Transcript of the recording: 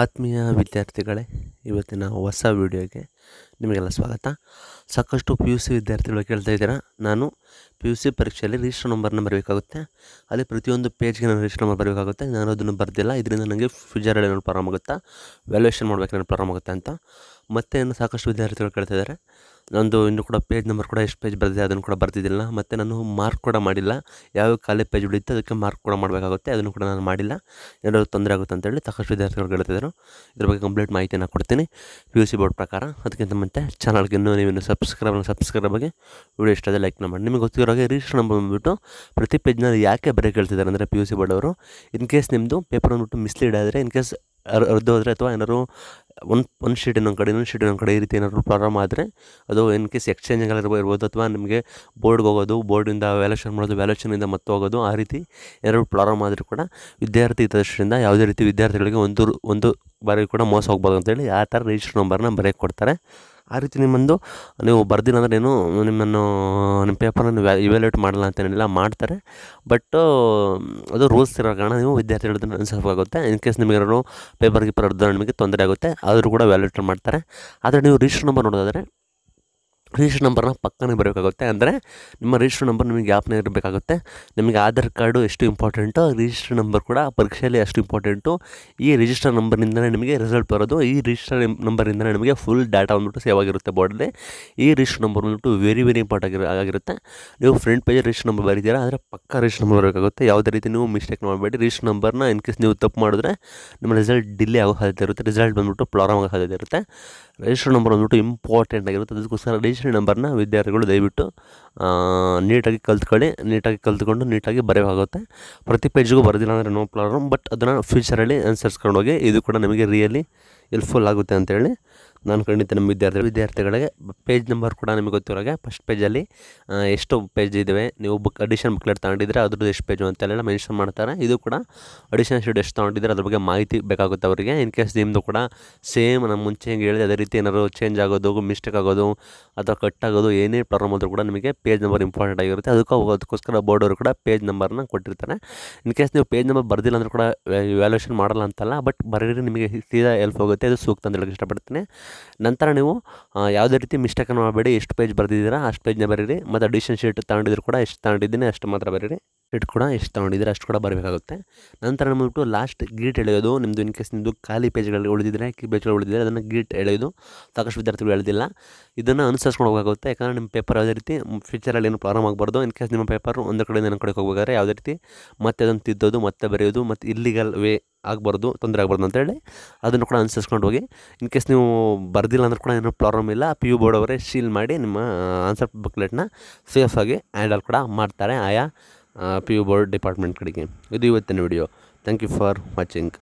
ಆತ್ಮೀಯ ವಿದ್ಯಾರ್ಥಿಗಳೇ ಇವತ್ತಿನ ಹೊಸ ವಿಡಿಯೋಗೆ ನಿಮಗೆಲ್ಲ ಸ್ವಾಗತ ಸಾಕಷ್ಟು ಪಿ ಯು ಸಿ ವಿದ್ಯಾರ್ಥಿಗಳು ಕೇಳ್ತಾ ಇದ್ದೀರಾ ನಾನು ಪಿ ಯು ಸಿ ಪರೀಕ್ಷೆಯಲ್ಲಿ ರಿಜಿಸ್ಟರ್ ನಂಬರ್ನ ಬರಬೇಕಾಗುತ್ತೆ ಅಲ್ಲಿ ಪ್ರತಿಯೊಂದು ಪೇಜ್ಗೆ ನಾನು ರಿಜಿಸ್ಟರ್ ನಂಬರ್ ಬರಬೇಕಾಗುತ್ತೆ ನಾನು ಅದನ್ನು ಬರೆದಿಲ್ಲ ಇದರಿಂದ ನನಗೆ ಫ್ಯೂಚರಲ್ಲಿ ಪ್ರಾರಂಭ ಆಗುತ್ತಾ ವ್ಯಾಲ್ಯೂಯೇಷನ್ ಮಾಡಬೇಕು ಪ್ರಾರಂಭ ಆಗುತ್ತೆ ಅಂತ ಮತ್ತೆ ಇನ್ನು ಸಾಕಷ್ಟು ವಿದ್ಯಾರ್ಥಿಗಳು ಕೇಳ್ತಿದ್ದಾರೆ ನಂದು ಇನ್ನು ಕೂಡ ಪೇಜ್ ನಂಬರ್ ಕೂಡ ಎಷ್ಟು ಪೇಜ್ ಬರೆದಿದೆ ಅದನ್ನು ಕೂಡ ಬರ್ತಿದ್ದಿಲ್ಲ ಮತ್ತು ನಾನು ಮಾರ್ಕ್ ಕೂಡ ಮಾಡಿಲ್ಲ ಯಾವ ಖಾಲಿ ಪೇಜ್ ಉಳಿಯುತ್ತೆ ಅದಕ್ಕೆ ಮಾರ್ಕ್ ಕೂಡ ಮಾಡಬೇಕಾಗುತ್ತೆ ಅದನ್ನು ಕೂಡ ನಾನು ಮಾಡಿಲ್ಲ ಏನಾದರೂ ತೊಂದರೆ ಆಗುತ್ತೆ ಅಂತೇಳಿ ಸಾಕಷ್ಟು ವಿದ್ಯಾರ್ಥಿಗಳು ಹೇಳ್ತಿದ್ದರು ಇದ್ರ ಬಗ್ಗೆ ಕಂಪ್ಲೀಟ್ ಮಾಹಿತಿಯನ್ನು ಕೊಡ್ತೀನಿ ಪಿ ಯು ಸಿ ಬೋರ್ಡ್ ಪ್ರಕಾರ ಅದಕ್ಕಿಂತ ಮತ್ತೆ ಚಾನಲ್ಗೆ ಇನ್ನೂ ನೀವು ಸಬ್ಸ್ಕ್ರೈಬ್ ಸಬ್ಸ್ಕ್ರೈಬ್ ಬಗ್ಗೆ ವೀಡಿಯೋ ಅದೇ ಲೈಕ್ನ ಮಾಡಿ ನಿಮಗೆ ಹಾಗೆ ರಿಜಿಸ್ಟರ್ ನಂಬರ್ ಬಂದುಬಿಟ್ಟು ಪ್ರತಿ ಪೇಜ್ನಲ್ಲಿ ಯಾಕೆ ಬರೀ ಕೇಳ್ತಿದ್ದಾರೆ ಅಂದರೆ ಪಿ ಯು ಸಿ ಬೋರ್ಡ್ ಅವರು ಇನ್ ಕೇಸ್ ನಿಮ್ಮದು ಪೇಪರ್ ಬಂದುಬಿಟ್ಟು ಮಿಸ್ಲೀಡ್ ಆದರೆ ಇನ್ ಕೇಸ್ ರದ್ದು ಹೋದರೆ ಅಥವಾ ಏನಾದರೂ ಒಂದು ಒಂದು ಶೀಟ್ ಇನ್ನೊಂದು ಕಡೆ ಇನ್ನೊಂದು ಶೀಟ್ ಇನ್ನೊಂದು ಕಡೆ ಈ ರೀತಿ ಏನಾದರೂ ಪ್ರಾಬ್ಲಮ್ ಆದರೆ ಅದು ಇನ್ ಕೇಸ್ ಎಕ್ಸ್ಚೇಂಜ್ಗಳಿರ್ಬೋದು ಇರ್ಬೋದು ಅಥವಾ ನಿಮಗೆ ಬೋರ್ಡ್ಗೆ ಹೋಗೋದು ಬೋರ್ಡಿಂದ ವ್ಯಾಲ್ಯೂಷನ್ ಮಾಡೋದು ವ್ಯಾಲ್ಯೂಷನಿಂದ ಮತ್ತೆ ಹೋಗೋದು ಆ ರೀತಿ ಏನಾದರೂ ಪ್ರಾಬ್ಲಮ್ ಆದರೂ ಕೂಡ ವಿದ್ಯಾರ್ಥಿ ಇದ್ದಷ್ಟರಿಂದ ಯಾವುದೇ ರೀತಿ ವಿದ್ಯಾರ್ಥಿಗಳಿಗೆ ಒಂದು ಒಂದು ಬಾರಿ ಕೂಡ ಮೋಸ ಹೋಗ್ಬಾರ್ದು ಅಂತೇಳಿ ಆ ಥರ ರಿಜಿಸ್ಟರ್ ನಂಬರ್ನ ಬರೆಯೋಕೆ ಕೊಡ್ತಾರೆ ಆ ರೀತಿ ನಿಮ್ಮಂದು ನೀವು ಬರ್ದಿಲ್ಲ ಅಂದರೆ ಏನು ನಿಮ್ಮನ್ನು ನಿಮ್ಮ ಪೇಪರನ್ನು ವ್ಯಾ ಇವ್ಯಾಲ್ಯೂಟ್ ಮಾಡಲ್ಲ ಅಂತೇನಿಲ್ಲ ಮಾಡ್ತಾರೆ ಬಟ್ ಅದು ರೂಲ್ಸ್ ಇರೋ ಕಾರಣ ನೀವು ವಿದ್ಯಾರ್ಥಿಗಳನ್ನ ಅನುಸರಿಸಬೇಕಾಗುತ್ತೆ ಆಗುತ್ತೆ ಇನ್ ಕೇಸ್ ಏನಾದರೂ ಪೇಪರ್ ಗೀಪರ್ ಅರ್ಧ ನಿಮಗೆ ತೊಂದರೆ ಆಗುತ್ತೆ ಆದರೂ ಕೂಡ ವ್ಯಾಲ್ಯೂಟ್ ಮಾಡ್ತಾರೆ ಆದರೆ ನೀವು ರಿಜಿಸ್ಟರ್ ನಂಬರ್ ನೋಡೋದಾದರೆ ರಿಜಿಸ್ಟರ್ ನಂಬರ್ನ ಪಕ್ಕನೇ ಬರಬೇಕಾಗುತ್ತೆ ಅಂದರೆ ನಿಮ್ಮ ರಿಜಿಸ್ಟರ್ ನಂಬರ್ ನಿಮಗೆ ಆ್ಯಪ್ನೇ ಇರಬೇಕಾಗುತ್ತೆ ನಿಮಗೆ ಆಧಾರ್ ಕಾರ್ಡು ಎಷ್ಟು ಇಂಪಾರ್ಟೆಂಟು ರಿಜಿಸ್ಟರ್ ನಂಬರ್ ಕೂಡ ಪರೀಕ್ಷೆಯಲ್ಲಿ ಅಷ್ಟು ಇಂಪಾರ್ಟೆಂಟು ಈ ರಿಜಿಸ್ಟರ್ ನಂಬರ್ನಿಂದಲೇ ನಿಮಗೆ ರಿಸಲ್ಟ್ ಬರೋದು ಈ ರಿಜಿಸ್ಟರ್ ನಂಬರಿಂದಲೇ ನಿಮಗೆ ಫುಲ್ ಡಾಟಾ ಬಂದ್ಬಿಟ್ಟು ಸೇವ್ ಆಗಿರುತ್ತೆ ಬೋರ್ಡಲ್ಲಿ ಈ ರಿಜಿಸ್ಟರ್ ನಂಬರ್ ಬಂದುಬಿಟ್ಟು ವೆರಿ ವೆರಿ ಇಂಪಾರ್ಟ್ ಆಗಿರುತ್ತೆ ನೀವು ಫ್ರಂಟ್ ಪೇಜ್ ರಿಜಿಸ್ಟರ್ ನಂಬರ್ ಬರೀತೀರಾ ಆದರೆ ಪಕ್ಕ ರಿಜಿಸ್ಟರ್ ನಂಬರ್ ಬರಬೇಕಾಗುತ್ತೆ ಯಾವುದೇ ರೀತಿ ನೀವು ಮಿಸ್ಟೇಕ್ ಮಾಡಬೇಡಿ ರಿಜಿಸ್ಟರ್ ನಂಬರ್ನ ಇನ್ ಕೇಸ್ ನೀವು ತಪ್ಪು ಮಾಡಿದ್ರೆ ನಿಮ್ಮ ರಿಸಲ್ಟ್ ಡಿಲೇ ಆಗೋ ಸಾಧ್ಯತೆ ಇರುತ್ತೆ ರಿಸಲ್ಟ್ ಬಂದ್ಬಿಟ್ಟು ಪ್ರಾಬ್ಲಮ್ ಆಗೋ ಸಾಧ್ಯತೆ ಇರುತ್ತೆ ರಿಜಿಸ್ಟರ್ ನಂಬರ್ ಬಂದ್ಬಿಟ್ಟು ಇಂಪಾರ್ಟೆಂಟ್ ಆಗಿರುತ್ತೆ ಅದಕ್ಕೋಸ್ಕರ ರಿಜಿಸ್ಟರ್ ನಂಬರ್ನ ವಿದ್ಯಾರ್ಥಿಗಳು ದಯವಿಟ್ಟು ನೀಟಾಗಿ ಕಲ್ತ್ಕೊಳ್ಳಿ ನೀಟಾಗಿ ಕಲ್ತ್ಕೊಂಡು ನೀಟಾಗಿ ಬರೆಯವಾಗುತ್ತೆ ಪ್ರತಿ ಪೇಜಿಗೂ ಬರೋದಿಲ್ಲ ಅಂದರೆ ನೋ ಪ್ರಾಬ್ಲಮ್ ಬಟ್ ಅದನ್ನು ಫ್ಯೂಚರಲ್ಲಿ ಅನುಸರಿಸ್ಕೊಂಡೋಗಿ ಹೋಗಿ ಇದು ಕೂಡ ನಮಗೆ ರಿಯಲಿ ಹೆಲ್ಪ್ಫುಲ್ ಆಗುತ್ತೆ ಅಂತೇಳಿ ನಾನು ಖಂಡಿತ ನಮ್ಮ ವಿದ್ಯಾರ್ಥಿ ವಿದ್ಯಾರ್ಥಿಗಳಿಗೆ ಪೇಜ್ ನಂಬರ್ ಕೂಡ ನಿಮಗೆ ಗೊತ್ತಿರೋಗೆ ಫಸ್ಟ್ ಪೇಜಲ್ಲಿ ಎಷ್ಟು ಪೇಜ್ ಇದ್ದಾವೆ ನೀವು ಬುಕ್ ಅಡಿಷನ್ ಬುಕ್ಲೆಟ್ ತಗೊಂಡಿದ್ರೆ ಅದ್ರದ್ದು ಎಷ್ಟು ಪೇಜು ಅಂತೆಲ್ಲ ಮೆನ್ಷನ್ ಮಾಡ್ತಾರೆ ಇದು ಕೂಡ ಅಡಿಷನ್ ಶೀಟ್ ಎಷ್ಟು ತೊಗೊಂಡಿದ್ರೆ ಅದ್ರ ಬಗ್ಗೆ ಮಾಹಿತಿ ಬೇಕಾಗುತ್ತೆ ಅವರಿಗೆ ಇನ್ ಕೇಸ್ ನಿಮ್ಮದು ಕೂಡ ಸೇಮ್ ನಮ್ಮ ಮುಂಚೆ ಹೆಂಗೆ ಹೇಳಿದೆ ಅದೇ ರೀತಿ ಏನಾದರೂ ಚೇಂಜ್ ಆಗೋದು ಮಿಸ್ಟೇಕ್ ಆಗೋದು ಅಥವಾ ಕಟ್ ಆಗೋದು ಏನೇ ಪ್ರಾಬ್ಲಮ್ ಆದರೂ ಕೂಡ ನಿಮಗೆ ಪೇಜ್ ನಂಬರ್ ಇಂಪಾರ್ಟೆಂಟ್ ಆಗಿರುತ್ತೆ ಅದಕ್ಕೂ ಅದಕ್ಕೋಸ್ಕರ ಬೋರ್ಡ್ ಅವರು ಕೂಡ ಪೇಜ್ ನಂಬರ್ನ ಕೊಟ್ಟಿರ್ತಾರೆ ಇನ್ ಕೇಸ್ ನೀವು ಪೇಜ್ ನಂಬರ್ ಬರ್ದಿಲ್ಲ ಅಂದರೂ ಕೂಡ ವ್ಯಾಲ್ಯೂಷನ್ ಮಾಡಲ್ಲ ಅಂತಲ್ಲ ಬಟ್ ಬರೀರಿ ನಿಮಗೆ ಸೀದಾ ಎಲ್ಪ್ ಆಗುತ್ತೆ ಆಗುತ್ತೆ ಇದು ಸೂಕ್ತ ಅಂತ ಹೇಳೋಕ್ಕೆ ಇಷ್ಟಪಡ್ತೀನಿ ನಂತರ ನೀವು ಯಾವುದೇ ರೀತಿ ಮಿಸ್ಟೇಕನ್ನು ಮಾಡಬೇಡಿ ಎಷ್ಟು ಪೇಜ್ ಬರೆದಿದ್ದೀರಾ ಅಷ್ಟು ಪೇಜ್ನ ಬರೀರಿ ಮತ್ತು ಅಡಿಷನ್ ಶೀಟ್ ತಗೊಂಡಿದ್ರು ಕೂಡ ಎಷ್ಟು ತಗೊಂಡಿದ್ದೀನಿ ಅಷ್ಟು ಮಾತ್ರ ಬರೀರಿ ಇಟ್ಟು ಕೂಡ ಎಷ್ಟು ತಗೊಂಡಿದ್ರೆ ಅಷ್ಟು ಕೂಡ ಬರಬೇಕಾಗುತ್ತೆ ನಂತರ ನಮ್ಮಬಿಟ್ಟು ಲಾಸ್ಟ್ ಗೀಟ್ ಎಳೆಯೋದು ನಿಮ್ಮದು ಇನ್ ಕೇಸ್ ನಿಮ್ಮದು ಖಾಲಿ ಪೇಜ್ಗಳಲ್ಲಿ ಉಳಿದಿದ್ರೆ ಕೀ ಪೇಜ್ಗಳು ಉಳಿದಿದ್ರೆ ಅದನ್ನು ಗೀಟ್ ಎಳೆಯೋದು ಸಾಕಷ್ಟು ವಿದ್ಯಾರ್ಥಿಗಳು ಎಳೆದಿಲ್ಲ ಇದನ್ನು ಅನುಸರಿಸ್ಕೊಂಡು ಹೋಗಬೇಕಾಗುತ್ತೆ ಯಾಕಂದರೆ ನಿಮ್ಮ ಪೇಪರ್ ಯಾವುದೇ ರೀತಿ ಫ್ಯೂಚರಲ್ಲಿ ಏನು ಪ್ರಾಬ್ಲಮ್ ಆಗಬಾರ್ದು ಇನ್ ಕೇಸ್ ನಿಮ್ಮ ಪೇಪರ್ ಒಂದು ಕಡೆ ನನ್ನ ಕಡೆಗೆ ಹೋಗಬೇಕಾದ್ರೆ ಯಾವುದೇ ರೀತಿ ಮತ್ತೆ ಅದನ್ನು ತಿದ್ದೋದು ಮತ್ತೆ ಬರೆಯೋದು ಮತ್ತು ಇಲ್ಲಿಗಲ್ ವೇ ಆಗಬಾರ್ದು ತೊಂದರೆ ಆಗಬಾರ್ದು ಅಂತೇಳಿ ಅದನ್ನು ಕೂಡ ಅನುಸರಿಸ್ಕೊಂಡು ಹೋಗಿ ಇನ್ ಕೇಸ್ ನೀವು ಬರ್ದಿಲ್ಲ ಅಂದ್ರೆ ಕೂಡ ಏನೂ ಪ್ರಾಬ್ಲಮ್ ಇಲ್ಲ ಪಿ ಯು ಬೋರ್ಡ್ ಅವರೇ ಶೀಲ್ ಮಾಡಿ ನಿಮ್ಮ ಆನ್ಸರ್ ಬುಕ್ಲೆಟ್ನ ಸೇಫಾಗಿ ಹ್ಯಾಂಡಲ್ ಕೂಡ ಮಾಡ್ತಾರೆ ಆಯಾ ಪಿ ಯು ಬೋರ್ಡ್ ಡಿಪಾರ್ಟ್ಮೆಂಟ್ ಕಡೆಗೆ ಇದು ಇವತ್ತಿನ video thank you for watching